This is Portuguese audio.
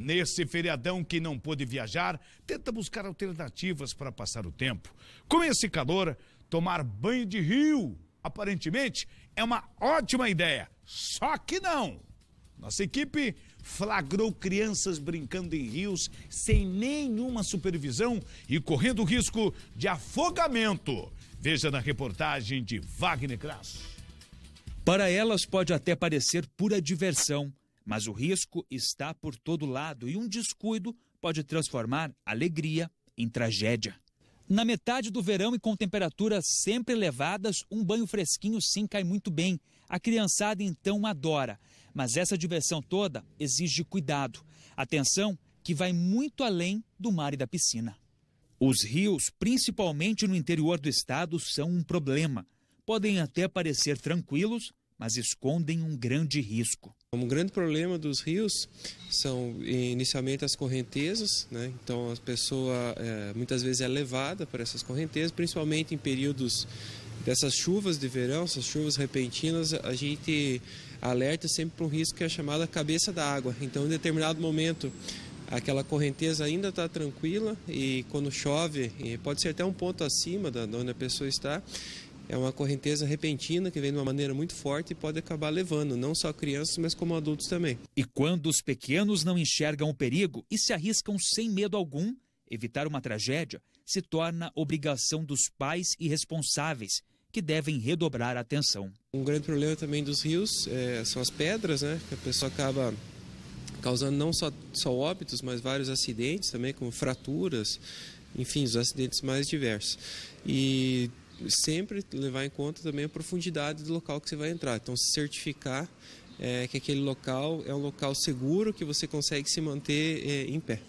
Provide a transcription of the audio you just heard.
Nesse feriadão, quem não pôde viajar, tenta buscar alternativas para passar o tempo. Com esse calor, tomar banho de rio, aparentemente, é uma ótima ideia. Só que não! Nossa equipe flagrou crianças brincando em rios sem nenhuma supervisão e correndo risco de afogamento. Veja na reportagem de Wagner Grasso. Para elas pode até parecer pura diversão, mas o risco está por todo lado e um descuido pode transformar alegria em tragédia. Na metade do verão e com temperaturas sempre elevadas, um banho fresquinho sim cai muito bem. A criançada então adora, mas essa diversão toda exige cuidado. Atenção que vai muito além do mar e da piscina. Os rios, principalmente no interior do estado, são um problema. Podem até parecer tranquilos, mas escondem um grande risco. Um grande problema dos rios são eh, inicialmente as correntezas, né? então a pessoa é, muitas vezes é levada por essas correntezas, principalmente em períodos dessas chuvas de verão, essas chuvas repentinas, a gente alerta sempre para um risco que é a cabeça da água. Então, em determinado momento, aquela correnteza ainda está tranquila e quando chove, eh, pode ser até um ponto acima da onde a pessoa está, é uma correnteza repentina que vem de uma maneira muito forte e pode acabar levando não só crianças, mas como adultos também. E quando os pequenos não enxergam o perigo e se arriscam sem medo algum, evitar uma tragédia se torna obrigação dos pais e responsáveis, que devem redobrar a atenção. Um grande problema também dos rios é, são as pedras, né? Que a pessoa acaba causando não só, só óbitos, mas vários acidentes também, como fraturas, enfim, os acidentes mais diversos. E sempre levar em conta também a profundidade do local que você vai entrar. Então, se certificar é, que aquele local é um local seguro que você consegue se manter é, em pé.